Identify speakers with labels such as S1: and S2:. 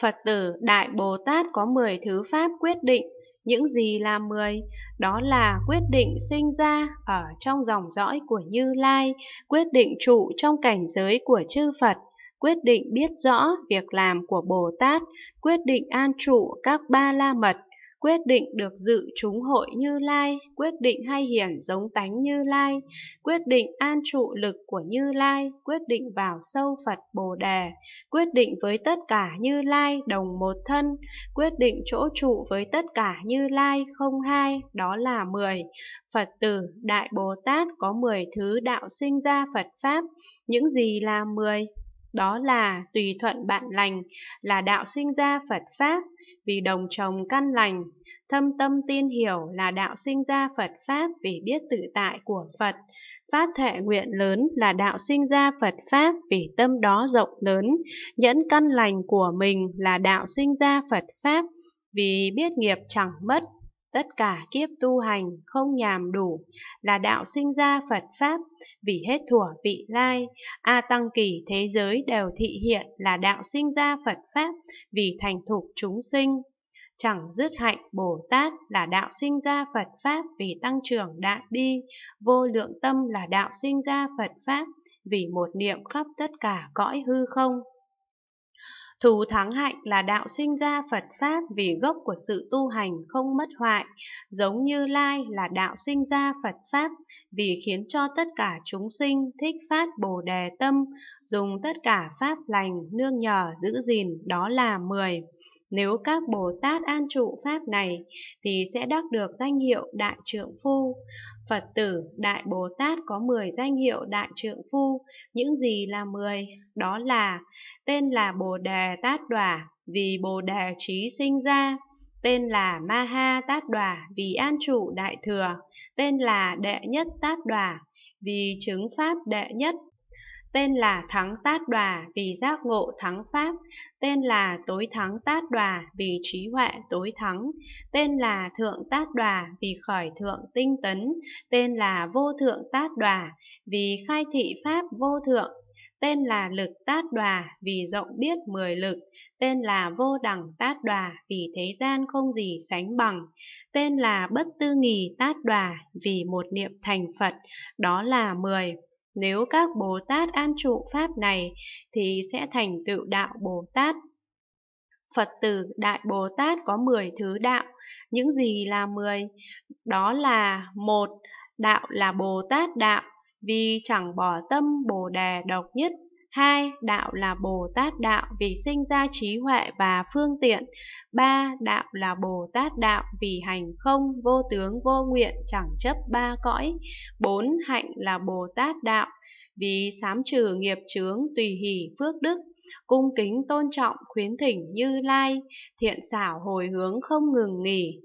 S1: Phật tử Đại Bồ Tát có 10 thứ pháp quyết định, những gì là 10? Đó là quyết định sinh ra ở trong dòng dõi của Như Lai, quyết định trụ trong cảnh giới của chư Phật, quyết định biết rõ việc làm của Bồ Tát, quyết định an trụ các ba la mật, quyết định được dự chúng hội Như Lai, quyết định hay hiển giống tánh Như Lai, quyết định an trụ lực của Như Lai, quyết định vào sâu Phật Bồ Đề, quyết định với tất cả Như Lai đồng một thân, quyết định chỗ trụ với tất cả Như Lai không hai, đó là mười Phật tử, Đại Bồ Tát có mười thứ đạo sinh ra Phật Pháp, những gì là mười đó là tùy thuận bạn lành, là đạo sinh ra Phật Pháp, vì đồng trồng căn lành. Thâm tâm tin hiểu là đạo sinh ra Phật Pháp vì biết tự tại của Phật. Phát thệ nguyện lớn là đạo sinh ra Phật Pháp vì tâm đó rộng lớn. Nhẫn căn lành của mình là đạo sinh ra Phật Pháp vì biết nghiệp chẳng mất Tất cả kiếp tu hành không nhàm đủ là đạo sinh ra Phật Pháp, vì hết thủa vị lai, A Tăng Kỳ thế giới đều thị hiện là đạo sinh ra Phật Pháp, vì thành thục chúng sinh. Chẳng dứt hạnh Bồ Tát là đạo sinh ra Phật Pháp vì tăng trưởng đại bi, vô lượng tâm là đạo sinh ra Phật Pháp vì một niệm khắp tất cả cõi hư không. Thù thắng hạnh là đạo sinh ra Phật Pháp vì gốc của sự tu hành không mất hoại, giống như Lai là đạo sinh ra Phật Pháp vì khiến cho tất cả chúng sinh thích phát Bồ Đề Tâm, dùng tất cả Pháp lành nương nhờ giữ gìn, đó là mười Nếu các Bồ Tát an trụ Pháp này thì sẽ đắc được danh hiệu Đại Trượng Phu. Phật tử Đại Bồ Tát có 10 danh hiệu Đại Trượng Phu, những gì là 10? Đó là tên là Bồ Đề, Tát đoà vì Bồ Đề Trí sinh ra, tên là Ma Ha Tát đoà vì An Trụ Đại Thừa, tên là Đệ Nhất Tát đoà vì chứng Pháp Đệ Nhất tên là thắng tát đòa vì giác ngộ thắng pháp, tên là tối thắng tát đòa vì trí huệ tối thắng, tên là thượng tát đòa vì khởi thượng tinh tấn, tên là vô thượng tát đòa vì khai thị pháp vô thượng, tên là lực tát đòa vì rộng biết mười lực, tên là vô đẳng tát đòa vì thế gian không gì sánh bằng, tên là bất tư nghì tát đòa vì một niệm thành Phật, đó là mười. Nếu các Bồ Tát an trụ Pháp này thì sẽ thành tựu đạo Bồ Tát. Phật tử Đại Bồ Tát có 10 thứ đạo. Những gì là 10? Đó là một Đạo là Bồ Tát đạo, vì chẳng bỏ tâm Bồ Đề độc nhất 2. Đạo là Bồ Tát Đạo vì sinh ra trí huệ và phương tiện. 3. Đạo là Bồ Tát Đạo vì hành không, vô tướng, vô nguyện, chẳng chấp ba cõi. 4. Hạnh là Bồ Tát Đạo vì sám trừ nghiệp chướng, tùy hỷ, phước đức, cung kính tôn trọng khuyến thỉnh như lai thiện xảo hồi hướng không ngừng nghỉ